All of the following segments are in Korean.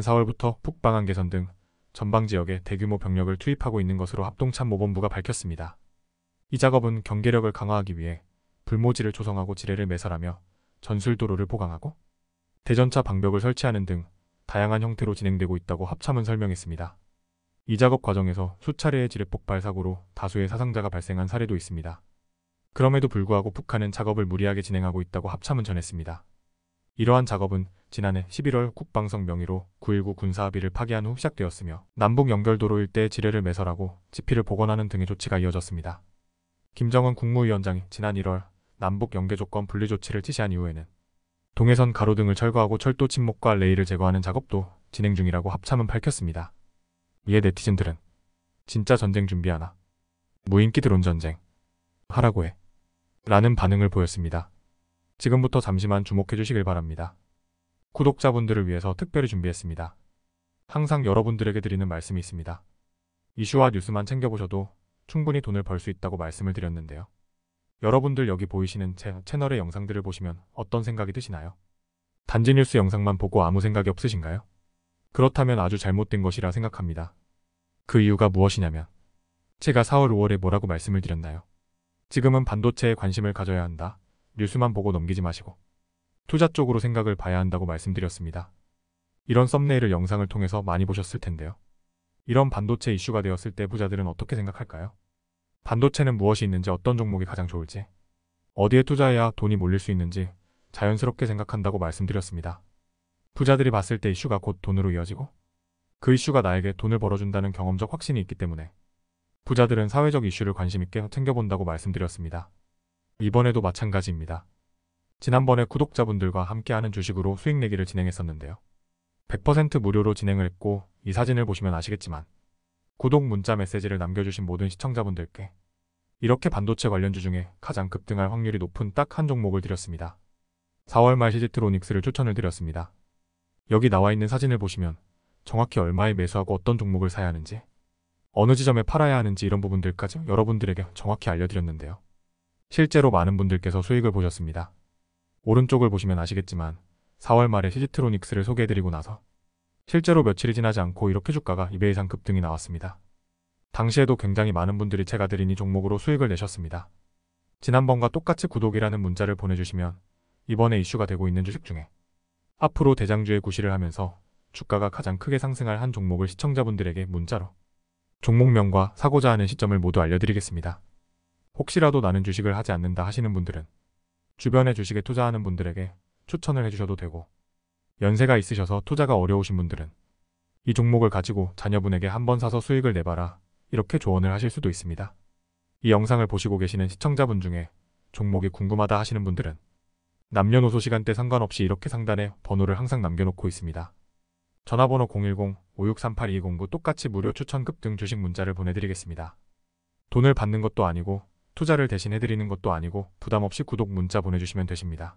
4월부터 북방안 개선 등 전방 지역에 대규모 병력을 투입하고 있는 것으로 합동참모본부가 밝혔습니다. 이 작업은 경계력을 강화하기 위해 불모지를 조성하고 지뢰를 매설하며 전술도로를 보강하고 대전차 방벽을 설치하는 등 다양한 형태로 진행되고 있다고 합참은 설명했습니다. 이 작업 과정에서 수차례의 지뢰 폭발 사고로 다수의 사상자가 발생한 사례도 있습니다. 그럼에도 불구하고 북한은 작업을 무리하게 진행하고 있다고 합참은 전했습니다. 이러한 작업은 지난해 11월 국방성 명의로 9.19 군사합의를 파기한 후 시작되었으며 남북 연결도로 일대의 지뢰를 매설하고 지피를 복원하는 등의 조치가 이어졌습니다. 김정은 국무위원장이 지난 1월 남북 연계조건 분리 조치를 지시한 이후에는 동해선 가로등을 철거하고 철도 침목과 레일을 제거하는 작업도 진행 중이라고 합참은 밝혔습니다. 이에 네티즌들은 진짜 전쟁 준비하나 무인기드론 전쟁 하라고 해 라는 반응을 보였습니다. 지금부터 잠시만 주목해 주시길 바랍니다. 구독자분들을 위해서 특별히 준비했습니다. 항상 여러분들에게 드리는 말씀이 있습니다. 이슈와 뉴스만 챙겨보셔도 충분히 돈을 벌 수 있다고 말씀을 드렸는데요. 여러분들 여기 보이시는 제 채널의 영상들을 보시면 어떤 생각이 드시나요? 단지 뉴스 영상만 보고 아무 생각이 없으신가요? 그렇다면 아주 잘못된 것이라 생각합니다. 그 이유가 무엇이냐면 제가 4월 5월에 뭐라고 말씀을 드렸나요? 지금은 반도체에 관심을 가져야 한다. 뉴스만 보고 넘기지 마시고 투자 쪽으로 생각을 봐야 한다고 말씀드렸습니다. 이런 썸네일을 영상을 통해서 많이 보셨을 텐데요. 이런 반도체 이슈가 되었을 때 부자들은 어떻게 생각할까요? 반도체는 무엇이 있는지 어떤 종목이 가장 좋을지 어디에 투자해야 돈이 몰릴 수 있는지 자연스럽게 생각한다고 말씀드렸습니다. 부자들이 봤을 때 이슈가 곧 돈으로 이어지고 그 이슈가 나에게 돈을 벌어준다는 경험적 확신이 있기 때문에 부자들은 사회적 이슈를 관심있게 챙겨본다고 말씀드렸습니다. 이번에도 마찬가지입니다. 지난번에 구독자분들과 함께하는 주식으로 수익 내기를 진행했었는데요. 100% 무료로 진행을 했고 이 사진을 보시면 아시겠지만 구독 문자 메시지를 남겨주신 모든 시청자분들께 이렇게 반도체 관련주 중에 가장 급등할 확률이 높은 딱 한 종목을 드렸습니다. 4월 말 시지트로닉스를 추천을 드렸습니다. 여기 나와 있는 사진을 보시면 정확히 얼마에 매수하고 어떤 종목을 사야 하는지 어느 지점에 팔아야 하는지 이런 부분들까지 여러분들에게 정확히 알려드렸는데요. 실제로 많은 분들께서 수익을 보셨습니다. 오른쪽을 보시면 아시겠지만 4월 말에 시지트로닉스를 소개해드리고 나서 실제로 며칠이 지나지 않고 이렇게 주가가 2배 이상 급등이 나왔습니다. 당시에도 굉장히 많은 분들이 제가 드린 이 종목으로 수익을 내셨습니다. 지난번과 똑같이 구독이라는 문자를 보내주시면 이번에 이슈가 되고 있는 주식 중에 앞으로 대장주의 구실을 하면서 주가가 가장 크게 상승할 한 종목을 시청자분들에게 문자로 종목명과 사고자 하는 시점을 모두 알려드리겠습니다. 혹시라도 나는 주식을 하지 않는다 하시는 분들은 주변의 주식에 투자하는 분들에게 추천을 해주셔도 되고 연세가 있으셔서 투자가 어려우신 분들은 이 종목을 가지고 자녀분에게 한번 사서 수익을 내봐라 이렇게 조언을 하실 수도 있습니다. 이 영상을 보시고 계시는 시청자분 중에 종목이 궁금하다 하시는 분들은 남녀노소 시간대 상관없이 이렇게 상단에 번호를 항상 남겨놓고 있습니다. 전화번호 010-5638-209 똑같이 무료 추천급 등 주식 문자를 보내드리겠습니다. 돈을 받는 것도 아니고 투자를 대신해드리는 것도 아니고 부담없이 구독 문자 보내주시면 되십니다.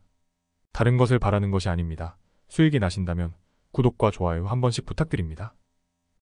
다른 것을 바라는 것이 아닙니다. 수익이 나신다면 구독과 좋아요 한 번씩 부탁드립니다.